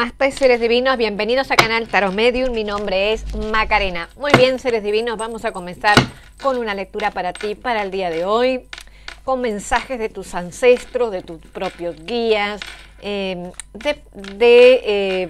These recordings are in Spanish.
Namaste, seres divinos. Bienvenidos a canal Tarot Medium. Mi nombre es Macarena. Muy bien, seres divinos, vamos a comenzar con una lectura para ti para el día de hoy, con mensajes de tus ancestros, de tus propios guías, eh, de, eh,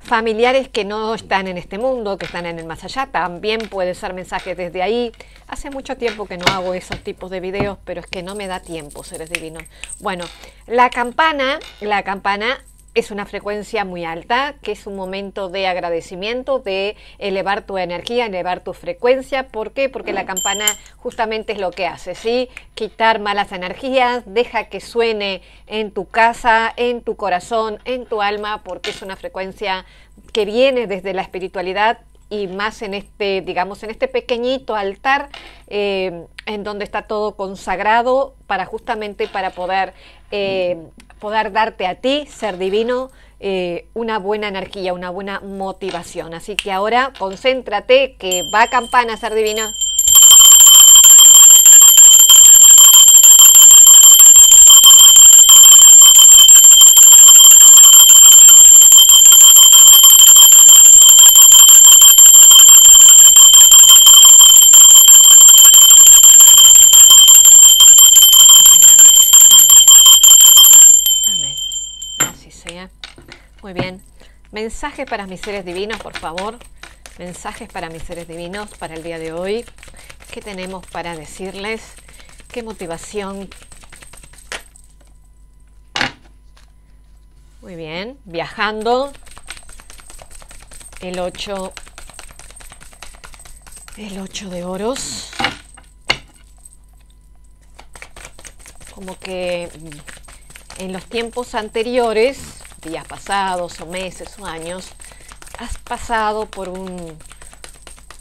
familiares que no están en este mundo, que están en el más allá, también puede ser mensajes desde ahí. Hace mucho tiempo que no hago esos tipos de videos, pero es que no me da tiempo, seres divinos. Bueno, la campana, la campana es una frecuencia muy alta, que es un momento de agradecimiento, de elevar tu energía, elevar tu frecuencia. ¿Por qué? Porque la campana justamente es lo que hace, ¿sí? Quitar malas energías, deja que suene en tu casa, en tu corazón, en tu alma, porque es una frecuencia que viene desde la espiritualidad y más en este, digamos, en este pequeñito altar eh, en donde está todo consagrado para justamente para poder eh, poder darte a ti, ser divino, eh, una buena energía, una buena motivación. Así que ahora concéntrate que va a campana, ser divino. Mensajes para mis seres divinos, por favor. Mensajes para mis seres divinos para el día de hoy. ¿Qué tenemos para decirles? ¿Qué motivación? Muy bien, viajando. El 8. El 8 de oros. Como que en los tiempos anteriores días pasados o meses o años has pasado por un,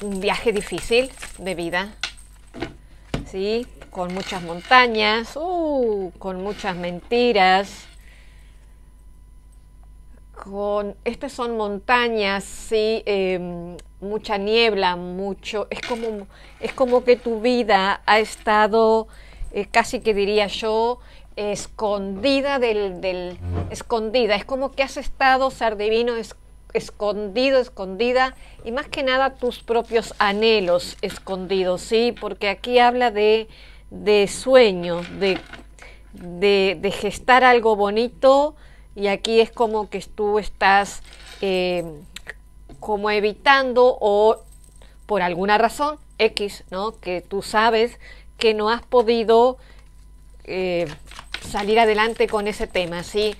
un viaje difícil de vida, ¿sí? Con muchas montañas, uh, con muchas mentiras, con, estas son montañas, sí, em, mucha niebla, mucho, es como, es como que tu vida ha estado, eh, casi que diría yo, escondida del, del, escondida. Es como que has estado, Sardivino, es, escondido, escondida, y más que nada tus propios anhelos escondidos, ¿sí? Porque aquí habla de, de sueños, de, de, gestar algo bonito, y aquí es como que tú estás eh, como evitando o por alguna razón X, ¿no? Que tú sabes que no has podido... Eh, salir adelante con ese tema, ¿sí?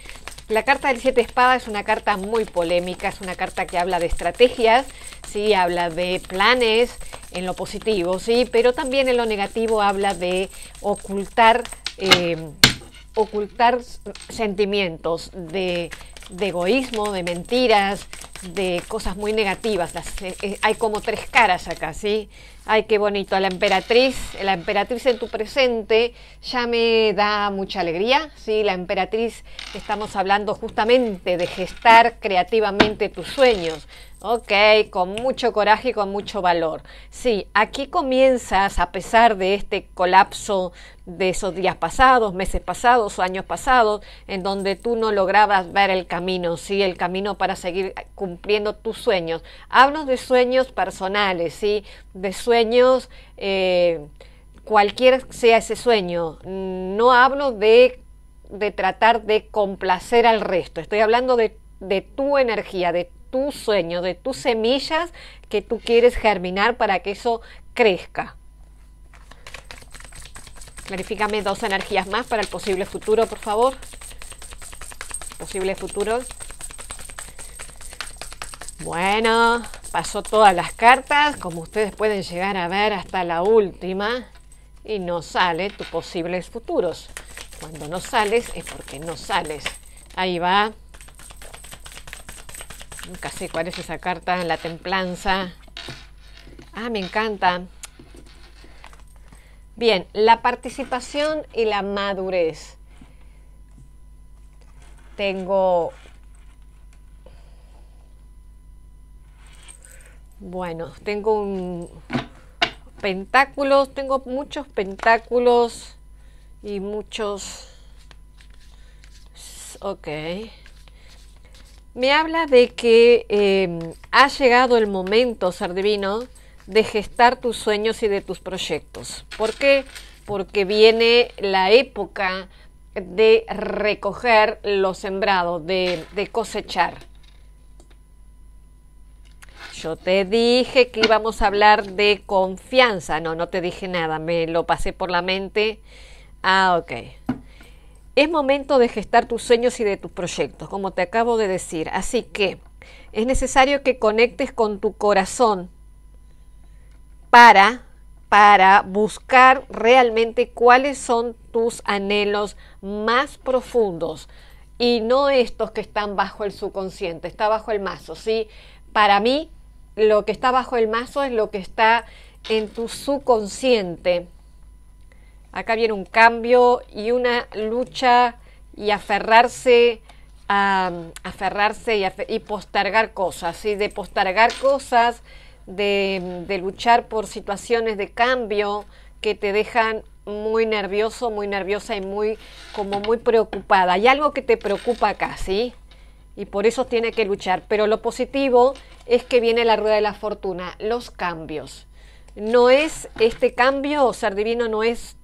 La carta del siete espadas es una carta muy polémica, es una carta que habla de estrategias, sí, habla de planes en lo positivo, sí, pero también en lo negativo habla de ocultar, eh, ocultar sentimientos, de de egoísmo, de mentiras, de cosas muy negativas. Eh, eh, hay como tres caras acá, ¿sí? Ay, qué bonito. la emperatriz, la emperatriz en tu presente ya me da mucha alegría, ¿sí? La emperatriz, estamos hablando justamente de gestar creativamente tus sueños. Ok, con mucho coraje y con mucho valor. Sí, aquí comienzas, a pesar de este colapso de esos días pasados, meses pasados, años pasados, en donde tú no lograbas ver el camino, sí, el camino para seguir cumpliendo tus sueños. Hablo de sueños personales, sí, de sueños, eh, cualquier sea ese sueño. No hablo de, tratar de complacer al resto, estoy hablando de de tu energía, de tu sueño, de tus semillas que tú quieres germinar para que eso crezca. Clarifícame dos energías más para el posible futuro, por favor. Posible futuro. Bueno, pasó todas las cartas, como ustedes pueden llegar a ver hasta la última, y no sale tus posibles futuros. Cuando no sales es porque no sales. Ahí va. Nunca sé cuál es esa carta, la templanza. Ah, me encanta. Bien, la participación y la madurez. Tengo... Bueno, tengo un... Pentáculos, tengo muchos pentáculos y muchos... Ok me habla de que em, ha llegado el momento, ser divino, de gestar tus sueños y de tus proyectos. ¿Por qué? Porque viene la época de recoger lo sembrado, de, de cosechar. Yo te dije que íbamos a hablar de confianza. No, no te dije nada, me lo pasé por la mente. Ah, ok. Es momento de gestar tus sueños y de tus proyectos, como te acabo de decir. Así que es necesario que conectes con tu corazón para, para buscar realmente cuáles son tus anhelos más profundos y no estos que están bajo el subconsciente, está bajo el mazo, ¿sí? Para mí, lo que está bajo el mazo es lo que está en tu subconsciente Acá viene un cambio y una lucha y aferrarse a aferrarse y, postergar cosas, ¿sí? de postergar cosas, de, luchar por situaciones de cambio que te dejan muy nervioso, muy nerviosa y muy como muy preocupada. Hay algo que te preocupa acá, ¿sí? Y por eso tiene que luchar. Pero lo positivo es que viene la rueda de la fortuna, los cambios. No es este cambio, o ser divino, no es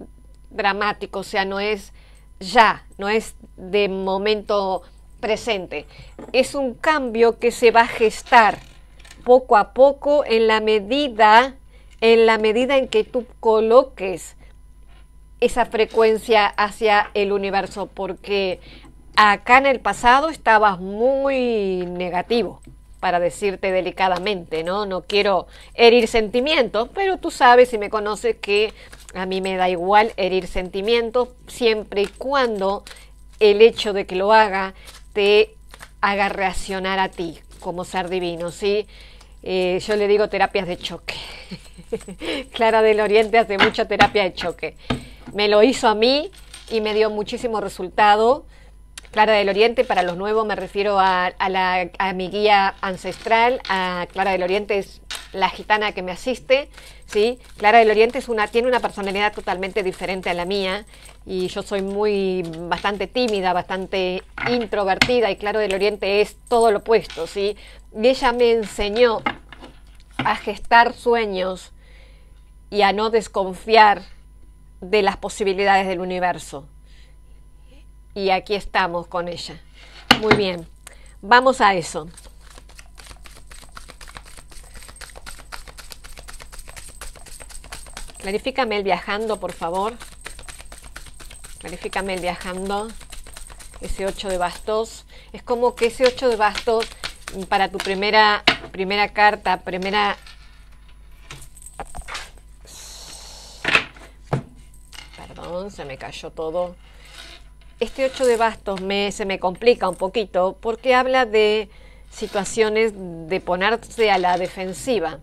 dramático, o sea, no es ya, no es de momento presente. Es un cambio que se va a gestar poco a poco en la medida en la medida en que tú coloques esa frecuencia hacia el universo, porque acá en el pasado estabas muy negativo, para decirte delicadamente, ¿no? No quiero herir sentimientos, pero tú sabes y me conoces que a mí me da igual herir sentimientos siempre y cuando el hecho de que lo haga te haga reaccionar a ti como ser divino, ¿sí? Eh, yo le digo terapias de choque. Clara del Oriente hace mucha terapia de choque. Me lo hizo a mí y me dio muchísimo resultado. Clara del Oriente, para los nuevos me refiero a, a mi guía ancestral. A Clara del Oriente es la gitana que me asiste, ¿sí? Clara del Oriente es una, tiene una personalidad totalmente diferente a la mía y yo soy muy, bastante tímida, bastante introvertida y Clara del Oriente es todo lo opuesto, ¿sí? Y ella me enseñó a gestar sueños y a no desconfiar de las posibilidades del universo. Y aquí estamos con ella. Muy bien, vamos a eso. Clarifícame el viajando, por favor. Clarifícame el viajando. Ese 8 de bastos. Es como que ese 8 de bastos mm, para tu primera, primera carta, primera... Perdón, se me cayó todo. Este 8 de bastos me, se me complica un poquito porque habla de situaciones de ponerse a la defensiva.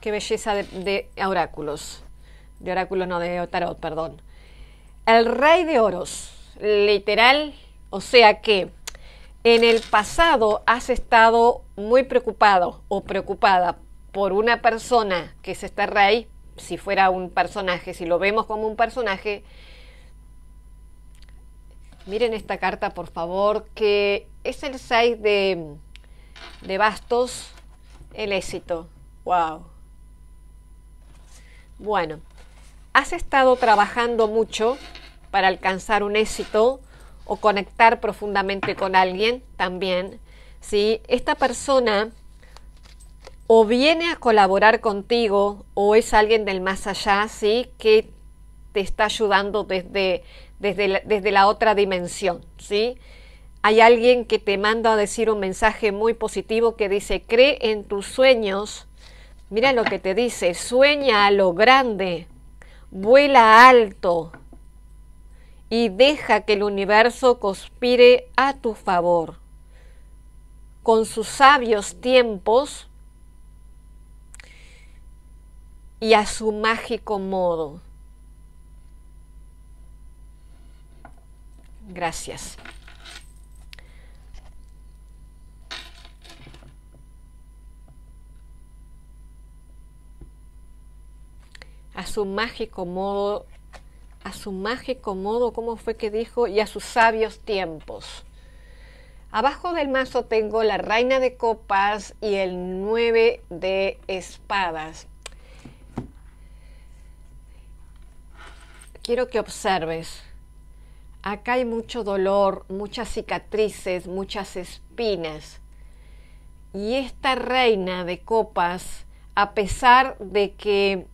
Qué belleza de oráculos de oráculo no, de tarot, perdón. El rey de oros, literal, o sea que en el pasado has estado muy preocupado o preocupada por una persona que es este rey, si fuera un personaje, si lo vemos como un personaje, miren esta carta por favor, que es el 6 de bastos, el éxito. Wow. Bueno, ¿Has estado trabajando mucho para alcanzar un éxito o conectar profundamente con alguien? También, ¿sí? esta persona o viene a colaborar contigo o es alguien del más allá, ¿sí? Que te está ayudando desde, desde, la, desde la otra dimensión, ¿sí? Hay alguien que te manda a decir un mensaje muy positivo que dice, cree en tus sueños. Mira lo que te dice, sueña a lo grande, Vuela alto y deja que el universo conspire a tu favor. Con sus sabios tiempos y a su mágico modo. Gracias. a su mágico modo, a su mágico modo, ¿cómo fue que dijo? Y a sus sabios tiempos. Abajo del mazo tengo la reina de copas y el nueve de espadas. Quiero que observes. Acá hay mucho dolor, muchas cicatrices, muchas espinas. Y esta reina de copas, a pesar de que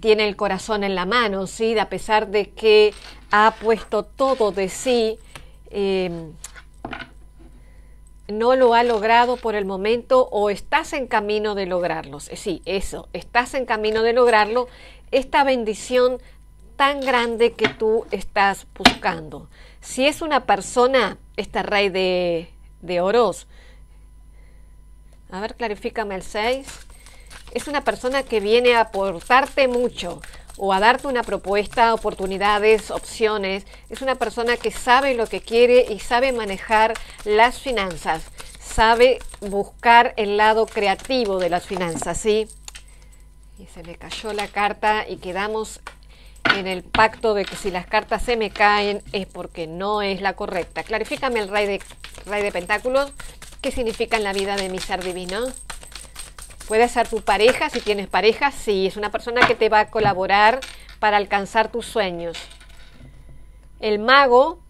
tiene el corazón en la mano, ¿sí? a pesar de que ha puesto todo de sí, em, no lo ha logrado por el momento o estás en camino de lograrlo. Eh, sí, eso, estás en camino de lograrlo, esta bendición tan grande que tú estás buscando. Si es una persona, esta rey de, de oros, a ver, clarifícame el 6 es una persona que viene a aportarte mucho o a darte una propuesta, oportunidades, opciones. Es una persona que sabe lo que quiere y sabe manejar las finanzas. Sabe buscar el lado creativo de las finanzas, ¿sí? Y se me cayó la carta y quedamos en el pacto de que si las cartas se me caen es porque no es la correcta. Clarifícame el rey de, rey de pentáculos, qué significa en la vida de mi ser divino. Puede ser tu pareja, si tienes pareja, sí, es una persona que te va a colaborar para alcanzar tus sueños. El mago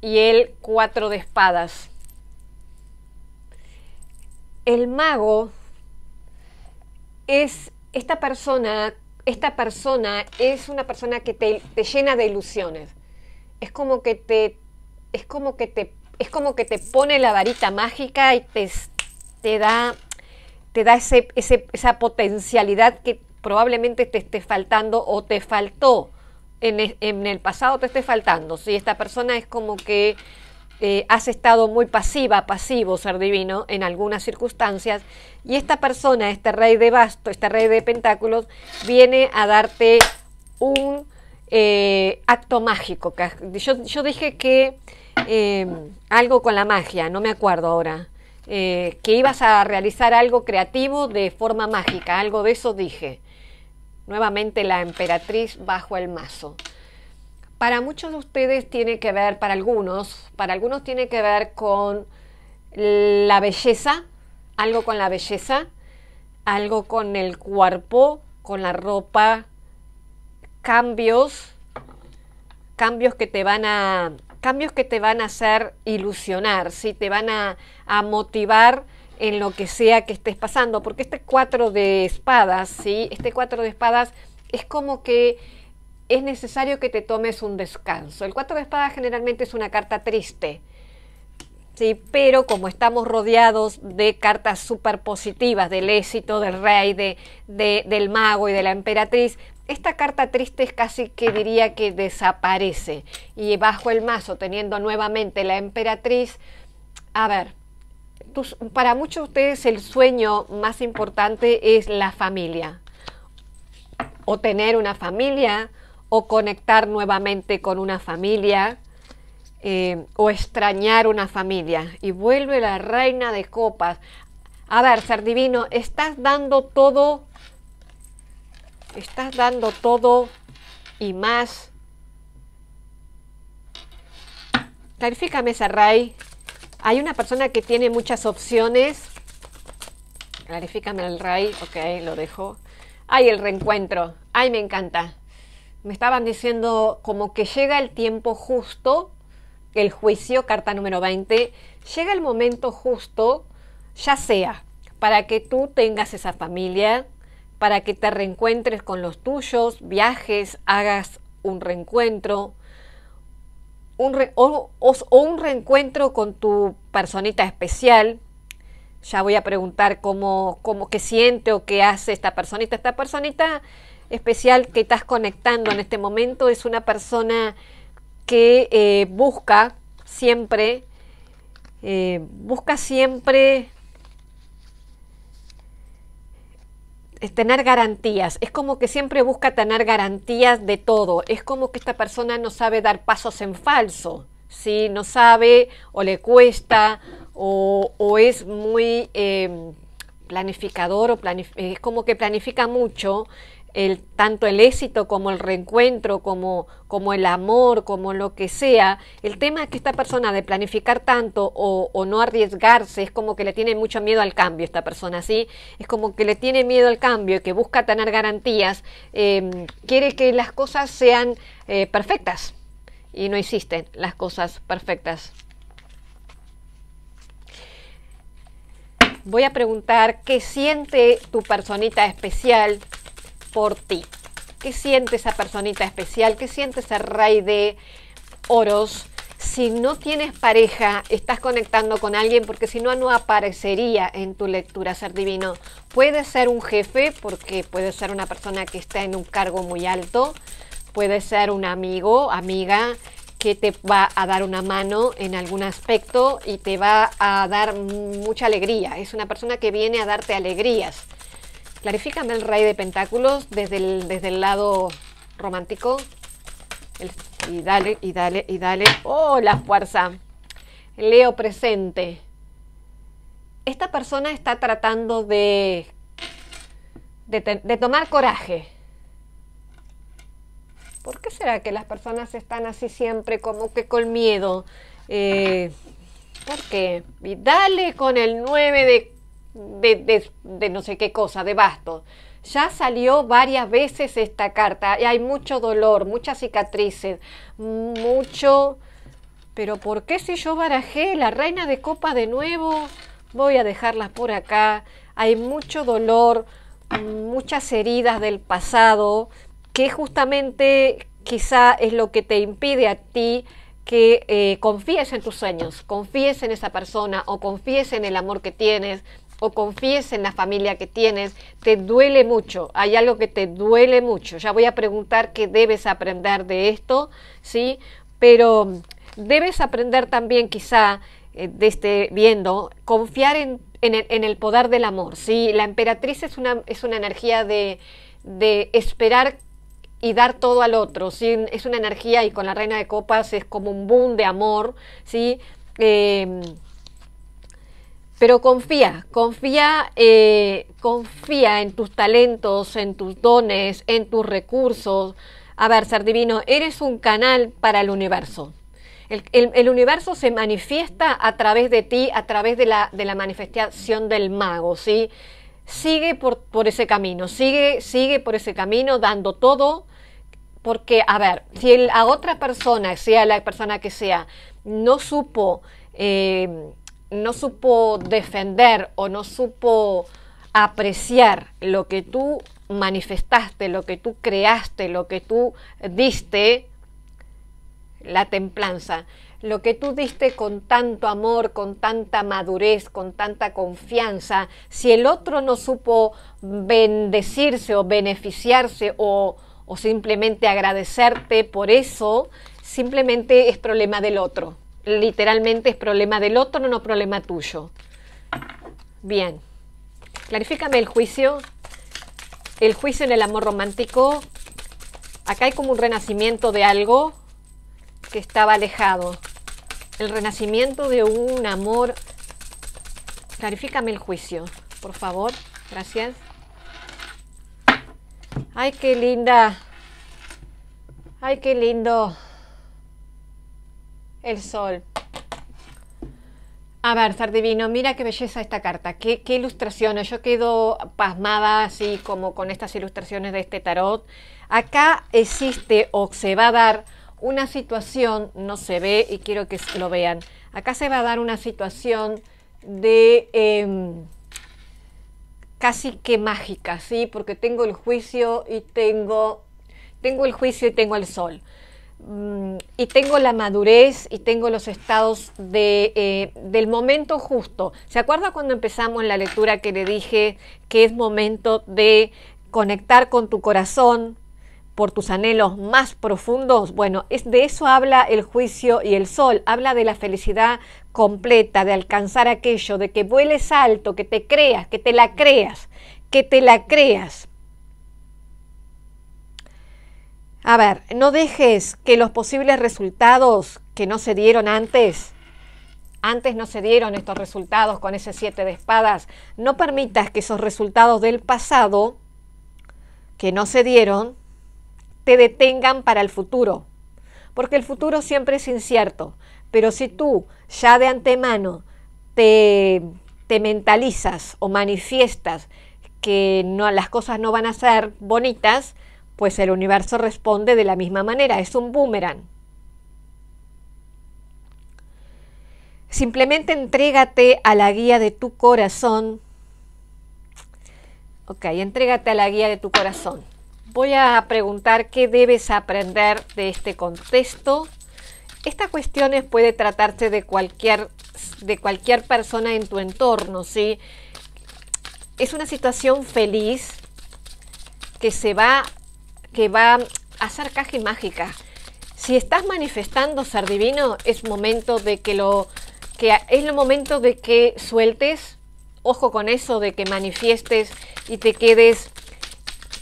y el cuatro de espadas. El mago es esta persona, esta persona es una persona que te, llena de ilusiones. Es como que te, es como que te, es como que te pone la varita mágica y te, te da te da ese, esa potencialidad que probablemente te esté faltando o te faltó. En, el pasado te esté faltando. Si esta persona es como que eh, has estado muy pasiva, pasivo, ser divino, en algunas circunstancias, y esta persona, este rey de basto, este rey de pentáculos, viene a darte un eh, acto mágico. Yo, yo dije que eh, algo con la magia, no me acuerdo ahora. Eh, que ibas a realizar algo creativo de forma mágica, algo de eso dije. Nuevamente la emperatriz bajo el mazo. Para muchos de ustedes tiene que ver, para algunos, para algunos tiene que ver con la belleza, algo con la belleza, algo con el cuerpo, con la ropa, cambios, cambios que te van a cambios que te van a hacer ilusionar, ¿sí? te van a, motivar en lo que sea que estés pasando, porque este cuatro de espadas, ¿sí? este cuatro de espadas es como que es necesario que te tomes un descanso. El cuatro de espadas generalmente es una carta triste, ¿sí? pero como estamos rodeados de cartas súper positivas, del éxito, del rey, del mago y de la emperatriz, esta carta triste es casi que diría que desaparece y bajo el mazo teniendo nuevamente la emperatriz, a ver, para muchos de ustedes el sueño más importante es la familia o tener una familia o conectar nuevamente con una familia eh, o extrañar una familia y vuelve la reina de copas. A ver, ser divino, estás dando todo Estás dando todo y más. Clarifícame, Sarai. Hay una persona que tiene muchas opciones. Clarifícame el rey Ok, lo dejo. Ay, el reencuentro. Ay, me encanta. Me estaban diciendo como que llega el tiempo justo, el juicio, carta número 20. Llega el momento justo, ya sea para que tú tengas esa familia, para que te reencuentres con los tuyos, viajes, hagas un reencuentro, un o, un reencuentro con tu personita especial. Ya voy a preguntar cómo, cómo qué siente o qué hace esta personita. Esta personita especial que estás conectando en este momento es una persona que eh, busca siempre, eh, busca siempre es tener garantías. Es como que siempre busca tener garantías de todo. Es como que esta persona no sabe dar pasos en falso. ¿sí? No sabe o le cuesta o, es muy eh, planificador o es como que planifica mucho el, tanto el éxito como el reencuentro, como, como el amor, como lo que sea, el tema es que esta persona de planificar tanto o, no arriesgarse, es como que le tiene mucho miedo al cambio esta persona, ¿sí? Es como que le tiene miedo al cambio y que busca tener garantías, eh, quiere que las cosas sean eh, perfectas y no existen las cosas perfectas. Voy a preguntar qué siente tu personita especial por ti. ¿Qué siente esa personita especial? ¿Qué siente ese rey de oros? Si no tienes pareja, estás conectando con alguien porque si no, no aparecería en tu lectura ser divino. Puede ser un jefe porque puede ser una persona que está en un cargo muy alto, puede ser un amigo, amiga que te va a dar una mano en algún aspecto y te va a dar mucha alegría. Es una persona que viene a darte alegrías. Clarifícame el rey de pentáculos desde el, desde el lado romántico. y dale, y dale, y dale. ¡Oh, la fuerza! Leo presente. Esta persona está tratando de, de, tomar coraje. ¿Por qué será que las personas están así siempre como que con miedo? Eh, ¿Por qué? Y dale con el 9 de de, no sé qué cosa, de bastos. Ya salió varias veces esta carta. Y hay mucho dolor, muchas cicatrices, mucho... Pero ¿por qué si yo barajé la reina de copa de nuevo? Voy a dejarlas por acá. Hay mucho dolor, muchas heridas del pasado, que justamente quizá es lo que te impide a ti que eh, confíes en tus sueños, confíes en esa persona o confíes en el amor que tienes, o confíes en la familia que tienes, te duele mucho, hay algo que te duele mucho. Ya voy a preguntar qué debes aprender de esto, ¿sí? Pero debes aprender también quizá eh, de este viendo, confiar en, el, poder del amor, ¿sí? La emperatriz es una, es una energía de, esperar y dar todo al otro, ¿sí? Es una energía y con la reina de copas es como un boom de amor, ¿sí? Eh, pero confía, confía, eh, confía en tus talentos, en tus dones, en tus recursos. A ver, ser divino, eres un canal para el universo. El, universo se manifiesta a través de ti, a través de la, de la manifestación del mago, ¿sí? Sigue por, ese camino, sigue, sigue por ese camino dando todo, porque, a ver, si a otra persona, sea la persona que sea, no supo... Eh, no supo defender o no supo apreciar lo que tú manifestaste, lo que tú creaste, lo que tú diste, la templanza, lo que tú diste con tanto amor, con tanta madurez, con tanta confianza, si el otro no supo bendecirse o beneficiarse o, o simplemente agradecerte por eso, simplemente es problema del otro literalmente es problema del otro, no problema tuyo. Bien, clarifícame el juicio. El juicio en el amor romántico. Acá hay como un renacimiento de algo que estaba alejado. El renacimiento de un amor. Clarifícame el juicio, por favor. Gracias. Ay, qué linda. Ay, qué lindo el sol. A ver, Sardivino, mira qué belleza esta carta, qué, ilustraciones. Yo quedo pasmada así como con estas ilustraciones de este tarot. Acá existe o se va a dar una situación, no se ve y quiero que lo vean. Acá se va a dar una situación de em, casi que mágica, ¿sí? Porque tengo el juicio y tengo, tengo el juicio y tengo el sol. Mm, y tengo la madurez y tengo los estados eh, del momento justo. ¿Se acuerda cuando empezamos la lectura que le dije que es momento de conectar con tu corazón por tus anhelos más profundos? Bueno, es, de eso habla el juicio y el sol, habla de la felicidad completa, de alcanzar aquello, de que vueles alto, que te creas, que te la creas, que te la creas. A ver, no dejes que los posibles resultados que no se dieron antes, antes no se dieron estos resultados con ese siete de espadas, no permitas que esos resultados del pasado que no se dieron te detengan para el futuro, porque el futuro siempre es incierto, pero si tú ya de antemano te, te mentalizas o manifiestas que no, las cosas no van a ser bonitas, pues el universo responde de la misma manera, es un boomerang. Simplemente entrégate a la guía de tu corazón. Ok, entrégate a la guía de tu corazón. Voy a preguntar qué debes aprender de este contexto. Estas cuestiones puede tratarse de cualquier, de cualquier persona en tu entorno, ¿sí? Es una situación feliz que se va que va a hacer caja mágica. Si estás manifestando ser divino, es momento de que lo que es el momento de que sueltes, ojo con eso de que manifiestes y te quedes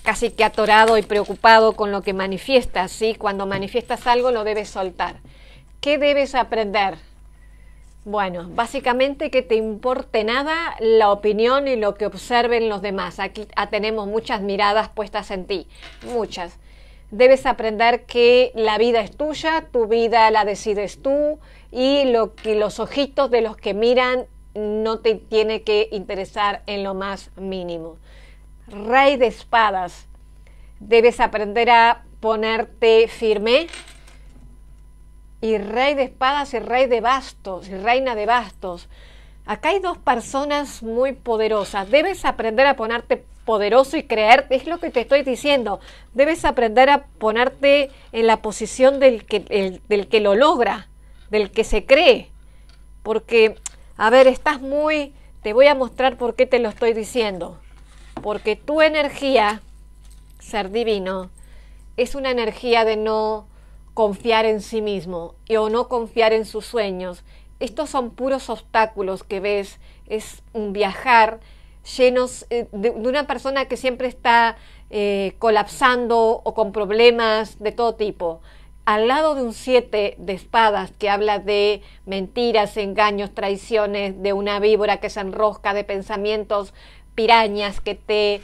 casi que atorado y preocupado con lo que manifiestas, ¿sí? Cuando manifiestas algo lo debes soltar. ¿Qué debes aprender? Bueno, básicamente que te importe nada la opinión y lo que observen los demás. Aquí ah, tenemos muchas miradas puestas en ti, muchas. Debes aprender que la vida es tuya, tu vida la decides tú y lo que los ojitos de los que miran no te tiene que interesar en lo más mínimo. Rey de espadas, debes aprender a ponerte firme, y rey de espadas y rey de bastos y reina de bastos. Acá hay dos personas muy poderosas. Debes aprender a ponerte poderoso y creerte, es lo que te estoy diciendo. Debes aprender a ponerte en la posición del que, del que lo logra, del que se cree. Porque, a ver, estás muy... Te voy a mostrar por qué te lo estoy diciendo. Porque tu energía, ser divino, es una energía de no confiar en sí mismo y, o no confiar en sus sueños. Estos son puros obstáculos que ves, es un viajar llenos eh, de, una persona que siempre está eh, colapsando o con problemas de todo tipo. Al lado de un siete de espadas que habla de mentiras, engaños, traiciones, de una víbora que se enrosca, de pensamientos pirañas que te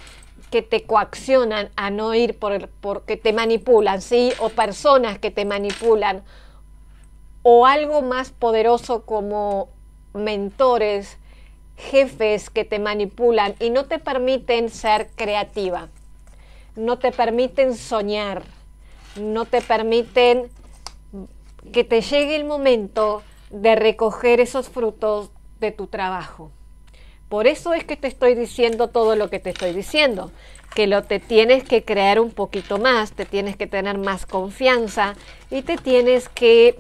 que te coaccionan a no ir por, porque te manipulan, ¿sí? O personas que te manipulan. O algo más poderoso como mentores, jefes que te manipulan y no te permiten ser creativa. No te permiten soñar. No te permiten que te llegue el momento de recoger esos frutos de tu trabajo. Por eso es que te estoy diciendo todo lo que te estoy diciendo, que lo te tienes que crear un poquito más, te tienes que tener más confianza y te tienes que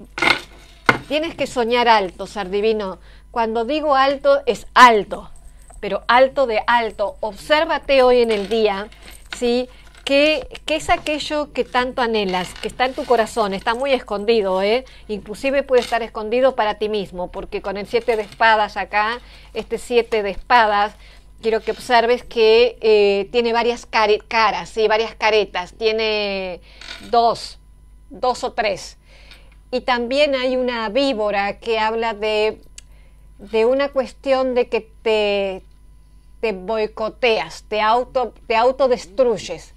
tienes que soñar alto, ser divino. Cuando digo alto es alto, pero alto de alto. Obsérvate hoy en el día, ¿sí? ¿Qué, es aquello que tanto anhelas, que está en tu corazón, está muy escondido, ¿eh? inclusive puede estar escondido para ti mismo, porque con el siete de espadas acá, este siete de espadas, quiero que observes que eh, tiene varias caras, ¿sí? varias caretas, tiene dos, dos o tres. Y también hay una víbora que habla de, una cuestión de que te, te boicoteas, te, auto, te autodestruyes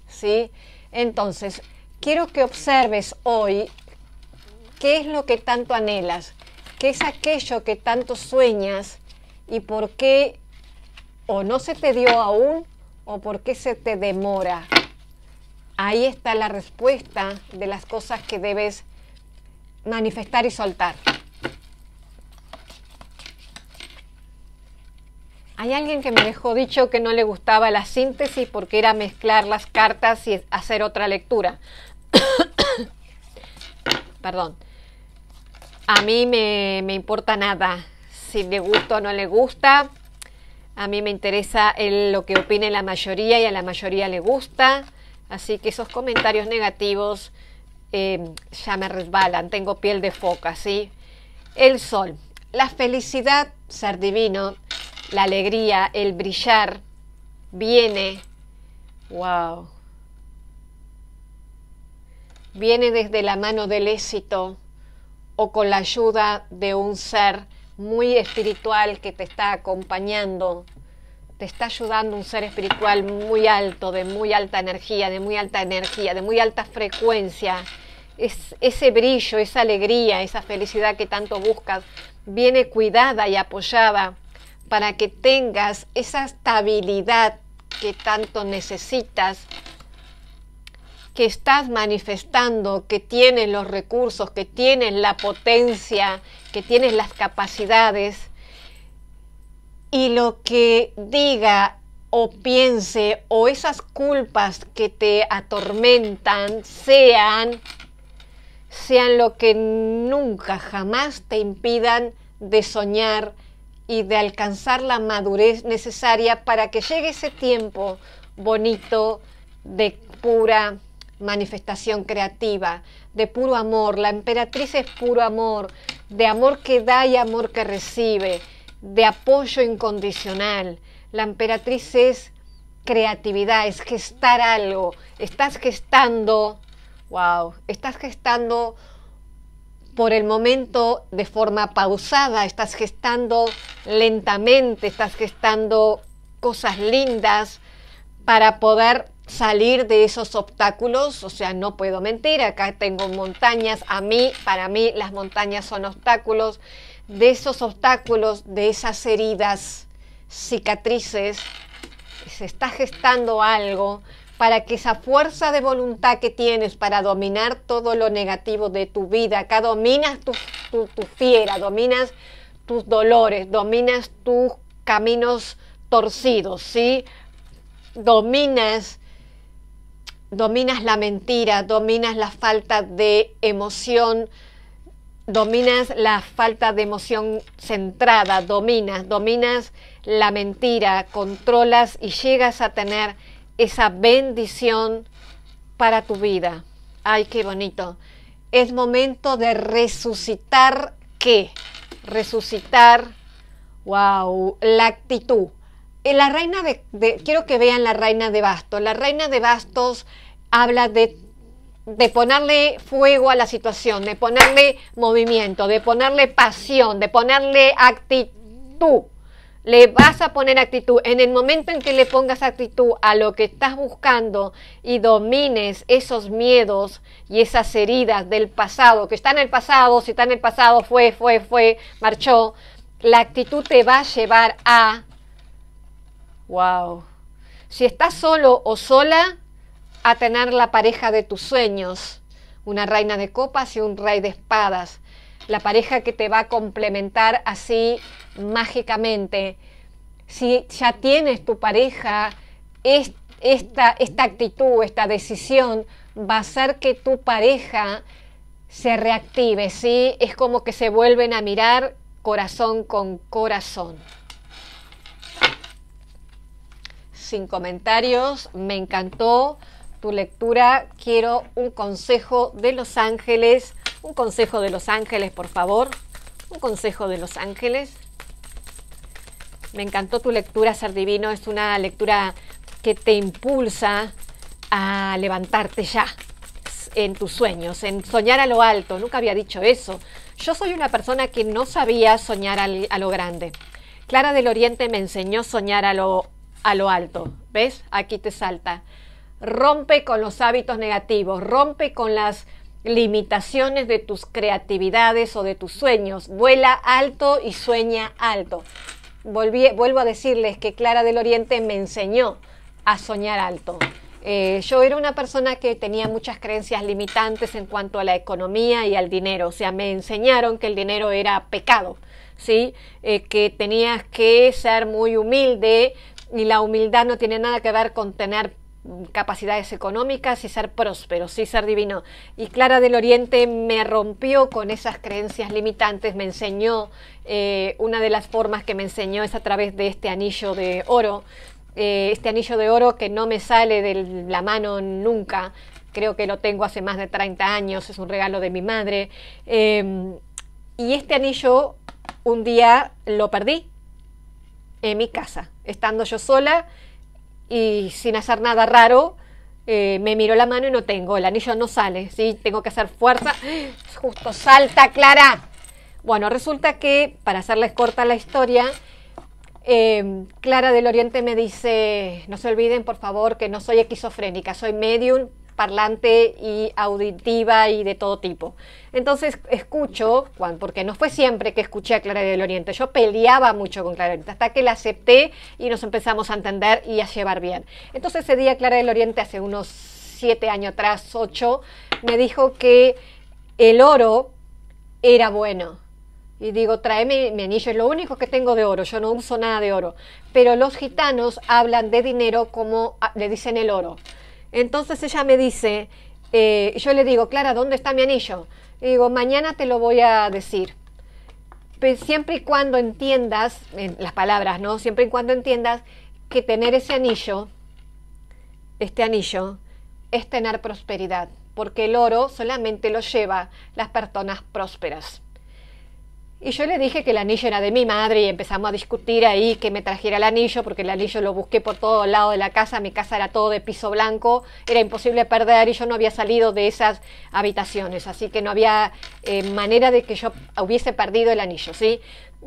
entonces, quiero que observes hoy qué es lo que tanto anhelas, qué es aquello que tanto sueñas y por qué o no se te dio aún o por qué se te demora. Ahí está la respuesta de las cosas que debes manifestar y soltar. Hay alguien que me dejó dicho que no le gustaba la síntesis porque era mezclar las cartas y hacer otra lectura. Perdón. A mí me, importa nada si le gusta o no le gusta. A mí me interesa lo que opine la mayoría y a la mayoría le gusta. Así que esos comentarios negativos eh, ya me resbalan. Tengo piel de foca, ¿sí? El sol. La felicidad, ser divino, la alegría, el brillar, viene, wow, viene desde la mano del éxito o con la ayuda de un ser muy espiritual que te está acompañando, te está ayudando un ser espiritual muy alto, de muy alta energía, de muy alta energía, de muy alta frecuencia. Es, ese brillo, esa alegría, esa felicidad que tanto buscas, viene cuidada y apoyada para que tengas esa estabilidad que tanto necesitas, que estás manifestando, que tienes los recursos, que tienes la potencia, que tienes las capacidades. Y lo que diga o piense o esas culpas que te atormentan sean sean lo que nunca jamás te impidan de soñar y de alcanzar la madurez necesaria para que llegue ese tiempo bonito de pura manifestación creativa, de puro amor. La emperatriz es puro amor, de amor que da y amor que recibe, de apoyo incondicional. La emperatriz es creatividad, es gestar algo. Estás gestando, wow, estás gestando por el momento de forma pausada, estás gestando lentamente, estás gestando cosas lindas para poder salir de esos obstáculos, o sea, no puedo mentir, acá tengo montañas, a mí, para mí las montañas son obstáculos, de esos obstáculos, de esas heridas, cicatrices, se está gestando algo para que esa fuerza de voluntad que tienes para dominar todo lo negativo de tu vida, acá dominas tu, tu fiera, dominas tus dolores, dominas tus caminos torcidos, ¿sí? Dominas dominas la mentira, dominas la falta de emoción, dominas la falta de emoción centrada, dominas, dominas la mentira, controlas y llegas a tener esa bendición para tu vida. Ay, qué bonito. Es momento de resucitar qué? Resucitar, wow, la actitud. Eh, la reina de, quiero que vean la reina de bastos. La reina de bastos habla de, de ponerle fuego a la situación, de ponerle movimiento, de ponerle pasión, de ponerle actitud le vas a poner actitud. En el momento en que le pongas actitud a lo que estás buscando y domines esos miedos y esas heridas del pasado, que está en el pasado, si está en el pasado, fue, fue, fue, marchó, la actitud te va a llevar a, wow, si estás solo o sola, a tener la pareja de tus sueños, una reina de copas y un rey de espadas la pareja que te va a complementar así mágicamente. Si ya tienes tu pareja, esta, esta actitud, esta decisión va a hacer que tu pareja se reactive, ¿sí? Es como que se vuelven a mirar corazón con corazón. Sin comentarios, me encantó tu lectura. Quiero un consejo de los ángeles un consejo de los ángeles, por favor. Un consejo de los ángeles. Me encantó tu lectura, Ser Divino. Es una lectura que te impulsa a levantarte ya en tus sueños, en soñar a lo alto. Nunca había dicho eso. Yo soy una persona que no sabía soñar a lo grande. Clara del Oriente me enseñó soñar a lo, a lo alto. ¿Ves? Aquí te salta. Rompe con los hábitos negativos, rompe con las limitaciones de tus creatividades o de tus sueños. Vuela alto y sueña alto. vuelvo a decirles que Clara del Oriente me enseñó a soñar alto. Eh, yo era una persona que tenía muchas creencias limitantes en cuanto a la economía y al dinero. O sea, me enseñaron que el dinero era pecado, ¿sí? Eh, que tenías que ser muy humilde y la humildad no tiene nada que ver con tener capacidades económicas y ser próspero, y ser divino. Y Clara del Oriente me rompió con esas creencias limitantes, me enseñó, eh, una de las formas que me enseñó es a través de este anillo de oro, eh, este anillo de oro que no me sale de la mano nunca, creo que lo tengo hace más de 30 años, es un regalo de mi madre. Em, y este anillo un día lo perdí en mi casa, estando yo sola y sin hacer nada raro, eh, me miro la mano y no tengo, el anillo no sale, ¿sí? Tengo que hacer fuerza. Justo salta, Clara. Bueno, resulta que, para hacerles corta la historia, em, Clara del Oriente me dice, no se olviden, por favor, que no soy esquizofrénica, soy medium parlante y auditiva y de todo tipo. Entonces escucho, porque no fue siempre que escuché a Clara del Oriente, yo peleaba mucho con Clara del Oriente, hasta que la acepté y nos empezamos a entender y a llevar bien. Entonces ese día Clara del Oriente, hace unos siete años atrás, ocho, me dijo que el oro era bueno. Y digo, tráeme mi anillo, es lo único que tengo de oro, yo no uso nada de oro. Pero los gitanos hablan de dinero como ah, le dicen el oro. Entonces ella me dice, eh, yo le digo, Clara, ¿dónde está mi anillo? Y digo, mañana te lo voy a decir. siempre y cuando entiendas, en las palabras, ¿no? Siempre y cuando entiendas que tener ese anillo, este anillo, es tener prosperidad, porque el oro solamente lo lleva las personas prósperas. Y yo le dije que el anillo era de mi madre y empezamos a discutir ahí que me trajera el anillo, porque el anillo lo busqué por todo lado de la casa, mi casa era todo de piso blanco, era imposible perder y yo no había salido de esas habitaciones, así que no había eh, manera de que yo hubiese perdido el anillo, ¿sí?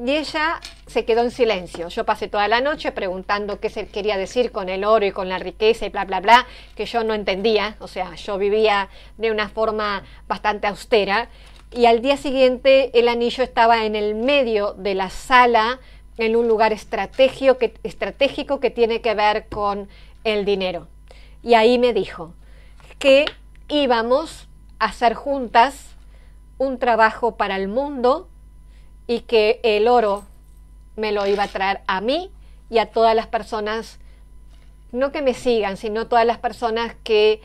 Y ella se quedó en silencio. Yo pasé toda la noche preguntando qué se quería decir con el oro y con la riqueza y bla, bla, bla, que yo no entendía. O sea, yo vivía de una forma bastante austera y al día siguiente el anillo estaba en el medio de la sala, en un lugar estratégico que, estratégico que tiene que ver con el dinero. Y ahí me dijo que íbamos a hacer juntas un trabajo para el mundo y que el oro me lo iba a traer a mí y a todas las personas, no que me sigan, sino todas las personas que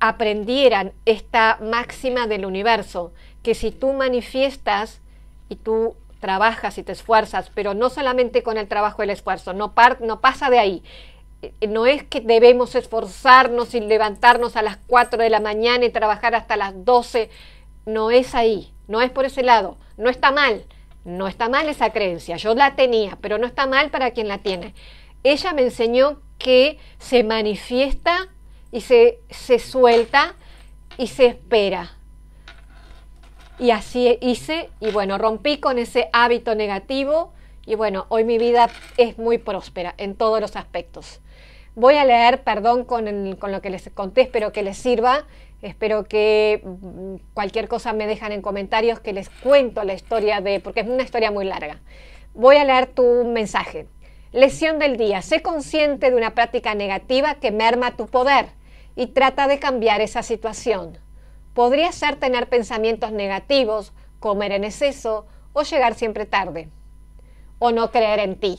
aprendieran esta máxima del universo, que si tú manifiestas y tú trabajas y te esfuerzas, pero no solamente con el trabajo y el esfuerzo, no, no pasa de ahí. Eh, no es que debemos esforzarnos y levantarnos a las 4 de la mañana y trabajar hasta las 12, no es ahí, no es por ese lado, no está mal, no está mal esa creencia, yo la tenía, pero no está mal para quien la tiene. Ella me enseñó que se manifiesta y se, se suelta y se espera. Y así hice y bueno, rompí con ese hábito negativo y bueno, hoy mi vida es muy próspera en todos los aspectos. Voy a leer, perdón con, lo que les conté, espero que les sirva, espero que mm, cualquier cosa me dejan en comentarios, que les cuento la historia de, porque es una historia muy larga. Voy a leer tu mensaje. Lesión del día, sé consciente de una práctica negativa que merma tu poder y trata de cambiar esa situación podría ser tener pensamientos negativos, comer en exceso o llegar siempre tarde. O no creer en ti,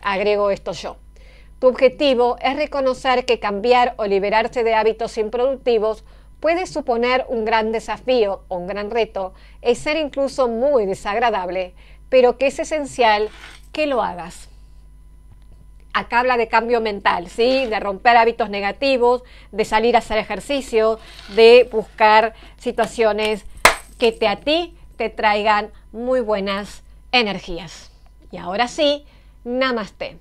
agrego esto yo. Tu objetivo es reconocer que cambiar o liberarse de hábitos improductivos puede suponer un gran desafío o un gran reto es ser incluso muy desagradable, pero que es esencial que lo hagas acá habla de cambio mental, ¿sí? De romper hábitos negativos, de salir a hacer ejercicio, de buscar situaciones que te a ti te traigan muy buenas energías. Y ahora sí, namaste.